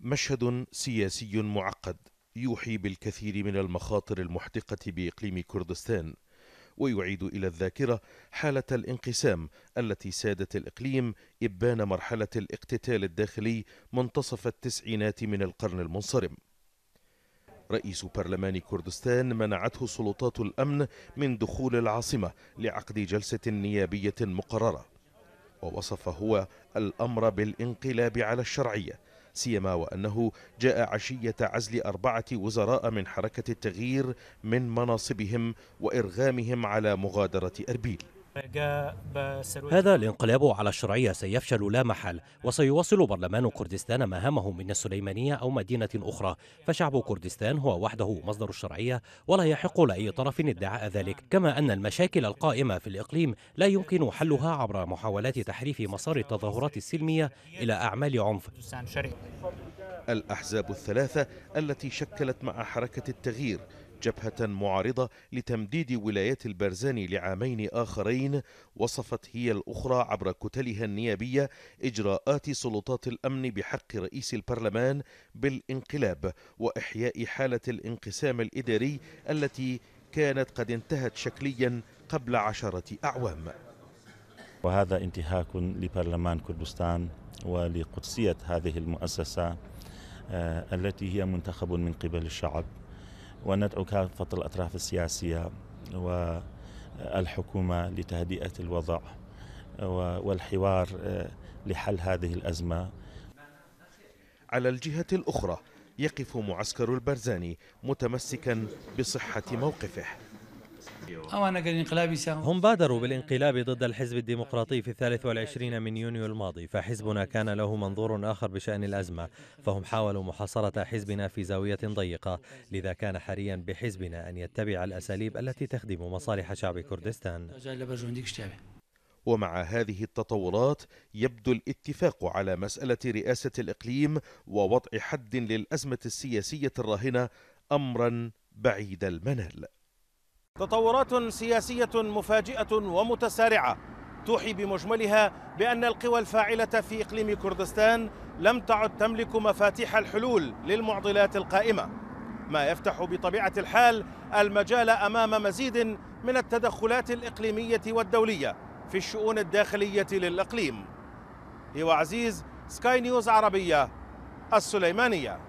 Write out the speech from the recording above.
مشهد سياسي معقد يوحي بالكثير من المخاطر المحدقة بإقليم كردستان ويعيد إلى الذاكرة حالة الانقسام التي سادت الإقليم إبان مرحلة الاقتتال الداخلي منتصف التسعينات من القرن المنصرم رئيس برلمان كردستان منعته سلطات الأمن من دخول العاصمة لعقد جلسة نيابية مقررة ووصف هو الأمر بالانقلاب على الشرعية سيما وأنه جاء عشية عزل أربعة وزراء من حركة التغيير من مناصبهم وإرغامهم على مغادرة أربيل هذا الانقلاب على الشرعية سيفشل لا محل وسيواصل برلمان كردستان مهامه من السليمانية أو مدينة أخرى فشعب كردستان هو وحده مصدر الشرعية ولا يحق لأي طرف ادعاء ذلك كما أن المشاكل القائمة في الإقليم لا يمكن حلها عبر محاولات تحريف مسار التظاهرات السلمية إلى أعمال عنف الأحزاب الثلاثة التي شكلت مع حركة التغيير جبهة معارضة لتمديد ولايات البرزان لعامين آخرين وصفت هي الأخرى عبر كتلها النيابية إجراءات سلطات الأمن بحق رئيس البرلمان بالانقلاب وإحياء حالة الانقسام الإداري التي كانت قد انتهت شكليا قبل عشرة أعوام وهذا انتهاك لبرلمان كردستان ولقدسية هذه المؤسسة آه، التي هي منتخب من قبل الشعب وندعو كافة الأطراف السياسية والحكومة لتهدئة الوضع والحوار آه، لحل هذه الأزمة على الجهة الأخرى يقف معسكر البرزاني متمسكا بصحة موقفه هم بادروا بالانقلاب ضد الحزب الديمقراطي في الثالث والعشرين من يونيو الماضي فحزبنا كان له منظور آخر بشأن الأزمة فهم حاولوا محاصرة حزبنا في زاوية ضيقة لذا كان حريا بحزبنا أن يتبع الأساليب التي تخدم مصالح شعب كردستان ومع هذه التطورات يبدو الاتفاق على مسألة رئاسة الإقليم ووضع حد للأزمة السياسية الراهنة أمرا بعيد المنال تطورات سياسية مفاجئة ومتسارعة توحي بمجملها بأن القوى الفاعلة في إقليم كردستان لم تعد تملك مفاتيح الحلول للمعضلات القائمة ما يفتح بطبيعة الحال المجال أمام مزيد من التدخلات الإقليمية والدولية في الشؤون الداخلية للإقليم هو عزيز سكاي نيوز عربية السليمانيه